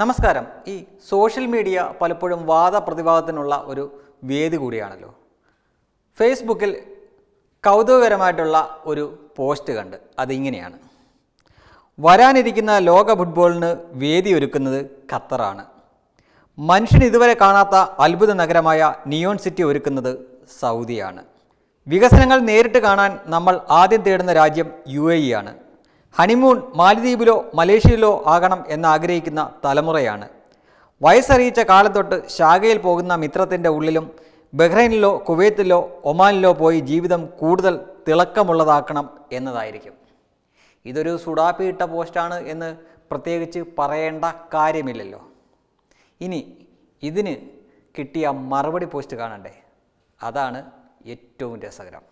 നമസ്കാരം ഈ social media പലപ്പോഴും വാദപ്രതിവാദത്തിനുള്ള ഒരു വേദി കൂടിയാണല്ലോ ഫേസ്ബുക്കിൽ കൗതുകകരമായിട്ടുള്ള ഒരു പോസ്റ്റ് കണ്ട് അതിങ്ങനെയാണ് വരാനിരിക്കുന്ന ലോക ഫുട്ബോളിന് വേദി ഒരുക്കുന്നത് ഖത്തറാണ് മനുഷ്യൻ ഇതുവരെ കാണാത്ത അത്ഭുത നഗരമായ നിയോൺ സിറ്റി ഒരുക്കുന്നത് സൗദിയാണ് വികസനങ്ങൾ നേരിട്ട് കാണാൻ നമ്മൾ ആദ്യം തേടുന്ന രാജ്യം യു എ ഇ ആണ് ഹണിമൂൺ മാലിദ്വീപിലോ മലേഷ്യയിലോ ആകണം എന്നാഗ്രഹിക്കുന്ന തലമുറയാണ് വയസ്സറിയിച്ച കാലത്തൊട്ട് ശാഖയിൽ പോകുന്ന മിത്രത്തിൻ്റെ ഉള്ളിലും ബഹ്റൈനിലോ കുവൈത്തിലോ ഒമാനിലോ പോയി ജീവിതം കൂടുതൽ തിളക്കമുള്ളതാക്കണം എന്നതായിരിക്കും ഇതൊരു സുഡാപ്പിയിട്ട പോസ്റ്റാണ് എന്ന് പ്രത്യേകിച്ച് പറയേണ്ട കാര്യമില്ലല്ലോ ഇനി ഇതിന് കിട്ടിയ മറുപടി പോസ്റ്റ് കാണണ്ടേ അതാണ് ഏറ്റവും രസകരം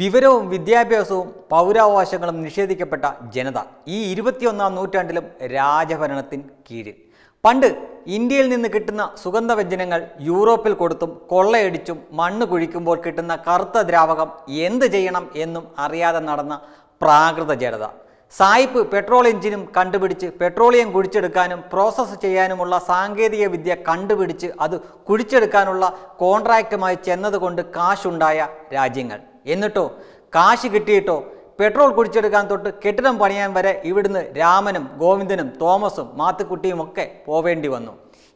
വിവരവും വിദ്യാഭ്യാസവും പൗരാവകാശങ്ങളും നിഷേധിക്കപ്പെട്ട ജനത ഈ ഇരുപത്തിയൊന്നാം നൂറ്റാണ്ടിലും രാജഭരണത്തിൻ കീഴിൽ പണ്ട് ഇന്ത്യയിൽ നിന്ന് കിട്ടുന്ന സുഗന്ധവ്യഞ്ജനങ്ങൾ യൂറോപ്പിൽ കൊടുത്തും കൊള്ളയടിച്ചും മണ്ണ് കുഴിക്കുമ്പോൾ കിട്ടുന്ന കറുത്ത ദ്രാവകം എന്ത് ചെയ്യണം എന്നും അറിയാതെ നടന്ന പ്രാകൃത ജനത സായിപ്പ് പെട്രോൾ എഞ്ചിനും കണ്ടുപിടിച്ച് പെട്രോളിയം കുഴിച്ചെടുക്കാനും പ്രോസസ്സ് ചെയ്യാനുമുള്ള സാങ്കേതിക വിദ്യ കണ്ടുപിടിച്ച് അത് കുഴിച്ചെടുക്കാനുള്ള കോൺട്രാക്റ്റുമായി ചെന്നതുകൊണ്ട് കാശുണ്ടായ രാജ്യങ്ങൾ എന്നിട്ടോ കാശ് കിട്ടിയിട്ടോ പെട്രോൾ കുടിച്ചെടുക്കാൻ തൊട്ട് കെട്ടിടം പണിയാൻ വരെ ഇവിടുന്ന് രാമനും ഗോവിന്ദനും തോമസും മാത്തുക്കുട്ടിയും ഒക്കെ പോവേണ്ടി വന്നു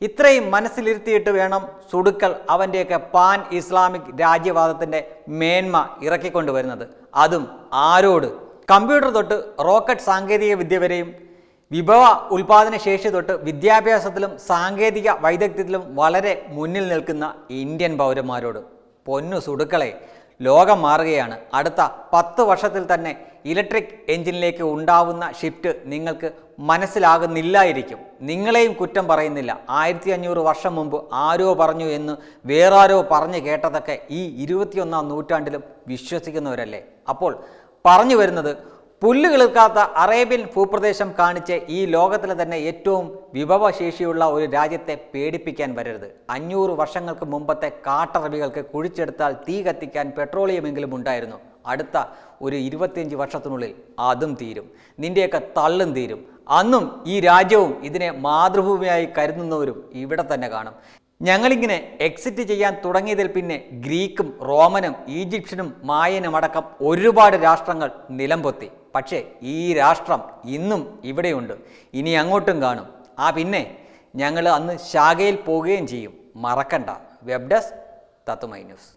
ഇത്രയും മനസ്സിലിരുത്തിയിട്ട് വേണം സുടുക്കൾ അവൻ്റെയൊക്കെ പാൻ ഇസ്ലാമിക് രാജ്യവാദത്തിൻ്റെ മേന്മ ഇറക്കിക്കൊണ്ടുവരുന്നത് അതും ആരോട് കമ്പ്യൂട്ടർ തൊട്ട് റോക്കറ്റ് സാങ്കേതിക വിദ്യ വരെയും വിഭവ ഉൽപാദന ശേഷി തൊട്ട് വിദ്യാഭ്യാസത്തിലും സാങ്കേതിക വൈദഗ്ധ്യത്തിലും വളരെ മുന്നിൽ നിൽക്കുന്ന ഇന്ത്യൻ പൗരന്മാരോട് പൊന്നു സുടുക്കളെ ലോകം മാറുകയാണ് അടുത്ത പത്ത് വർഷത്തിൽ തന്നെ ഇലക്ട്രിക് എഞ്ചിനിലേക്ക് ഉണ്ടാവുന്ന ഷിഫ്റ്റ് നിങ്ങൾക്ക് മനസ്സിലാകുന്നില്ലായിരിക്കും നിങ്ങളെയും കുറ്റം പറയുന്നില്ല ആയിരത്തി അഞ്ഞൂറ് വർഷം മുമ്പ് ആരോ പറഞ്ഞു എന്ന് വേറാരോ പറഞ്ഞു കേട്ടതൊക്കെ ഈ ഇരുപത്തിയൊന്നാം നൂറ്റാണ്ടിലും വിശ്വസിക്കുന്നവരല്ലേ അപ്പോൾ പറഞ്ഞു വരുന്നത് പുല്ല് കിളിർക്കാത്ത അറേബ്യൻ ഭൂപ്രദേശം കാണിച്ച് ഈ ലോകത്തിലെ തന്നെ ഏറ്റവും വിഭവശേഷിയുള്ള ഒരു രാജ്യത്തെ പേടിപ്പിക്കാൻ വരരുത് അഞ്ഞൂറ് വർഷങ്ങൾക്ക് മുമ്പത്തെ കാട്ടറബികൾക്ക് കുഴിച്ചെടുത്താൽ തീ കത്തിക്കാൻ പെട്രോളിയമെങ്കിലും ഉണ്ടായിരുന്നു അടുത്ത ഒരു ഇരുപത്തിയഞ്ച് വർഷത്തിനുള്ളിൽ അതും തീരും നിൻ്റെയൊക്കെ തള്ളും തീരും അന്നും ഈ രാജ്യവും ഇതിനെ മാതൃഭൂമിയായി കരുതുന്നവരും ഇവിടെ തന്നെ കാണും ഞങ്ങളിങ്ങനെ എക്സിറ്റ് ചെയ്യാൻ തുടങ്ങിയതിൽ പിന്നെ ഗ്രീക്കും റോമനും ഈജിപ്ഷ്യനും മായനും അടക്കം ഒരുപാട് രാഷ്ട്രങ്ങൾ നിലംപൊത്തി പക്ഷേ ഈ രാഷ്ട്രം ഇന്നും ഇവിടെയുണ്ട് ഇനി അങ്ങോട്ടും കാണും ആ പിന്നെ ഞങ്ങൾ അന്ന് ശാഖയിൽ പോവുകയും ചെയ്യും മറക്കണ്ട വെബ് ഡെസ്ക് തത്തുമൈ ന്യൂസ്